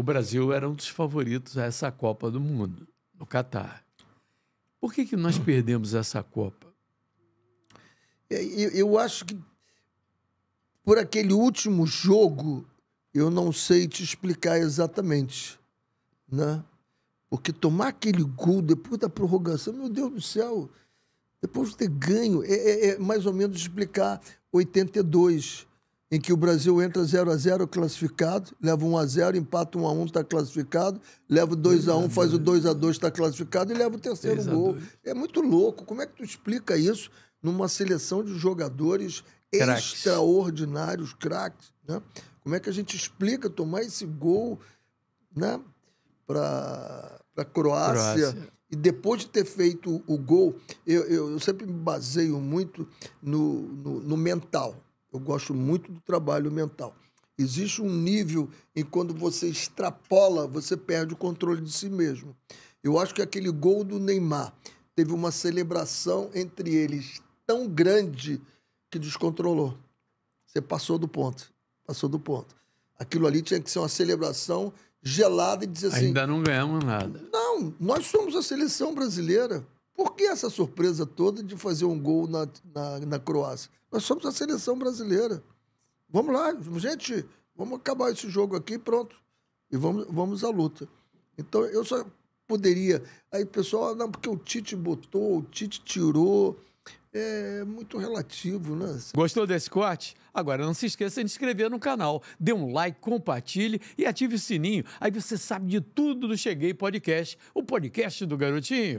o Brasil era um dos favoritos a essa Copa do Mundo, no Catar. Por que, que nós hum. perdemos essa Copa? Eu, eu acho que por aquele último jogo, eu não sei te explicar exatamente, né? Porque tomar aquele gol depois da prorrogação, meu Deus do céu, depois de ter ganho, é, é, é mais ou menos explicar 82 em que o Brasil entra 0 a 0 classificado, leva 1 a 0, empata 1 a 1, está classificado, leva 2 a 1, faz o 2 a 2, está classificado e leva o terceiro gol. É muito louco. Como é que tu explica isso numa seleção de jogadores craques. extraordinários, craques, né? Como é que a gente explica tomar esse gol, né, para a Croácia. Croácia? E depois de ter feito o gol, eu, eu, eu sempre me baseio muito no, no, no mental eu gosto muito do trabalho mental. Existe um nível em quando você extrapola, você perde o controle de si mesmo. Eu acho que aquele gol do Neymar teve uma celebração entre eles tão grande que descontrolou. Você passou do ponto. Passou do ponto. Aquilo ali tinha que ser uma celebração gelada e dizer Ainda assim. Ainda não ganhamos nada. Não, nós somos a seleção brasileira. Por que essa surpresa toda de fazer um gol na, na, na Croácia? Nós somos a seleção brasileira. Vamos lá, gente, vamos acabar esse jogo aqui pronto. E vamos, vamos à luta. Então, eu só poderia. Aí, pessoal, ah, não, porque o Tite botou, o Tite tirou. É muito relativo, né? Gostou desse corte? Agora não se esqueça de se inscrever no canal, dê um like, compartilhe e ative o sininho. Aí você sabe de tudo do Cheguei Podcast, o podcast do Garotinho.